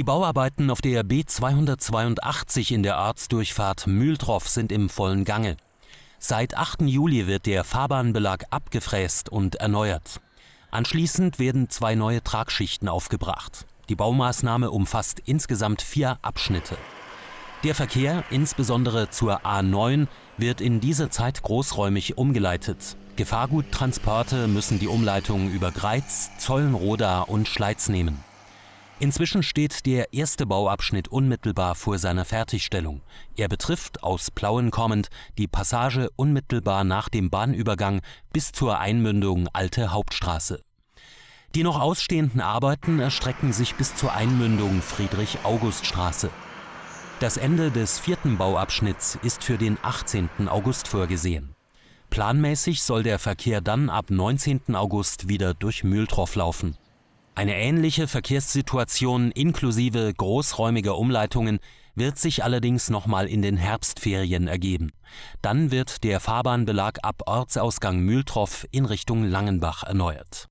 Die Bauarbeiten auf der B 282 in der Arztdurchfahrt Mühltroff sind im vollen Gange. Seit 8. Juli wird der Fahrbahnbelag abgefräst und erneuert. Anschließend werden zwei neue Tragschichten aufgebracht. Die Baumaßnahme umfasst insgesamt vier Abschnitte. Der Verkehr, insbesondere zur A9, wird in dieser Zeit großräumig umgeleitet. Gefahrguttransporte müssen die Umleitung über Greiz, Zollenroda und Schleiz nehmen. Inzwischen steht der erste Bauabschnitt unmittelbar vor seiner Fertigstellung. Er betrifft, aus Plauen kommend, die Passage unmittelbar nach dem Bahnübergang bis zur Einmündung Alte Hauptstraße. Die noch ausstehenden Arbeiten erstrecken sich bis zur Einmündung Friedrich-August-Straße. Das Ende des vierten Bauabschnitts ist für den 18. August vorgesehen. Planmäßig soll der Verkehr dann ab 19. August wieder durch Mühltroff laufen. Eine ähnliche Verkehrssituation inklusive großräumiger Umleitungen wird sich allerdings nochmal in den Herbstferien ergeben. Dann wird der Fahrbahnbelag ab Ortsausgang Mühltroff in Richtung Langenbach erneuert